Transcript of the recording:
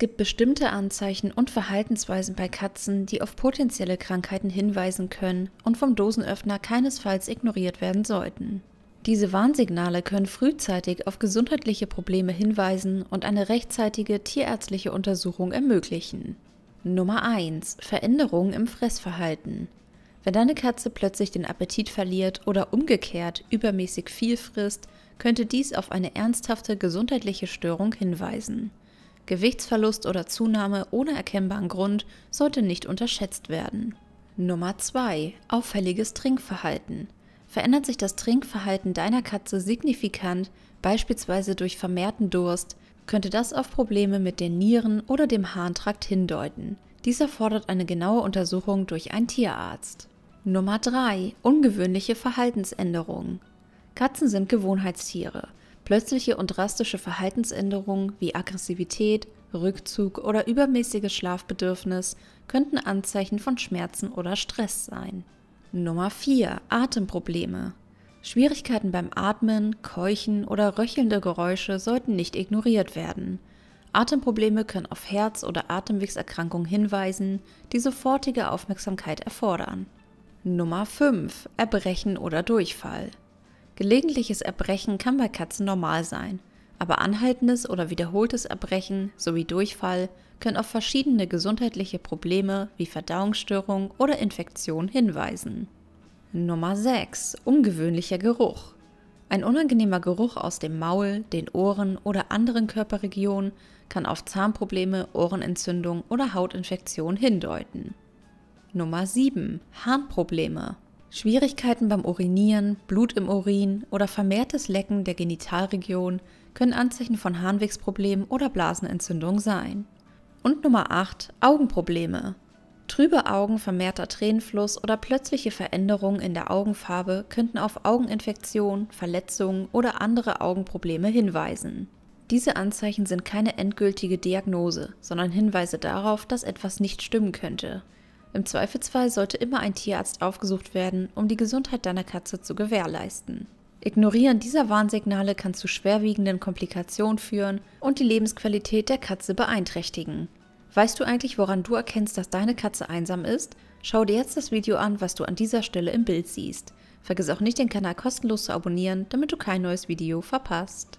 gibt bestimmte Anzeichen und Verhaltensweisen bei Katzen, die auf potenzielle Krankheiten hinweisen können und vom Dosenöffner keinesfalls ignoriert werden sollten. Diese Warnsignale können frühzeitig auf gesundheitliche Probleme hinweisen und eine rechtzeitige tierärztliche Untersuchung ermöglichen. Nummer 1. Veränderungen im Fressverhalten. Wenn deine Katze plötzlich den Appetit verliert oder umgekehrt übermäßig viel frisst, könnte dies auf eine ernsthafte gesundheitliche Störung hinweisen. Gewichtsverlust oder Zunahme ohne erkennbaren Grund sollte nicht unterschätzt werden. Nummer 2. Auffälliges Trinkverhalten. Verändert sich das Trinkverhalten deiner Katze signifikant, beispielsweise durch vermehrten Durst, könnte das auf Probleme mit den Nieren oder dem Harntrakt hindeuten. Dies erfordert eine genaue Untersuchung durch einen Tierarzt. Nummer 3. Ungewöhnliche Verhaltensänderungen. Katzen sind Gewohnheitstiere. Plötzliche und drastische Verhaltensänderungen wie Aggressivität, Rückzug oder übermäßiges Schlafbedürfnis könnten Anzeichen von Schmerzen oder Stress sein. Nummer 4. Atemprobleme. Schwierigkeiten beim Atmen, Keuchen oder röchelnde Geräusche sollten nicht ignoriert werden. Atemprobleme können auf Herz- oder Atemwegserkrankungen hinweisen, die sofortige Aufmerksamkeit erfordern. Nummer 5. Erbrechen oder Durchfall. Gelegentliches Erbrechen kann bei Katzen normal sein, aber anhaltendes oder wiederholtes Erbrechen sowie Durchfall können auf verschiedene gesundheitliche Probleme wie Verdauungsstörung oder Infektion hinweisen. Nummer 6. Ungewöhnlicher Geruch. Ein unangenehmer Geruch aus dem Maul, den Ohren oder anderen Körperregionen kann auf Zahnprobleme, Ohrenentzündung oder Hautinfektion hindeuten. Nummer 7. Harnprobleme. Schwierigkeiten beim Urinieren, Blut im Urin oder vermehrtes Lecken der Genitalregion können Anzeichen von Harnwegsproblemen oder Blasenentzündung sein. Und Nummer 8, Augenprobleme. Trübe Augen, vermehrter Tränenfluss oder plötzliche Veränderungen in der Augenfarbe könnten auf Augeninfektion, Verletzungen oder andere Augenprobleme hinweisen. Diese Anzeichen sind keine endgültige Diagnose, sondern Hinweise darauf, dass etwas nicht stimmen könnte. Im Zweifelsfall sollte immer ein Tierarzt aufgesucht werden, um die Gesundheit deiner Katze zu gewährleisten. Ignorieren dieser Warnsignale kann zu schwerwiegenden Komplikationen führen und die Lebensqualität der Katze beeinträchtigen. Weißt du eigentlich, woran du erkennst, dass deine Katze einsam ist? Schau dir jetzt das Video an, was du an dieser Stelle im Bild siehst. Vergiss auch nicht, den Kanal kostenlos zu abonnieren, damit du kein neues Video verpasst.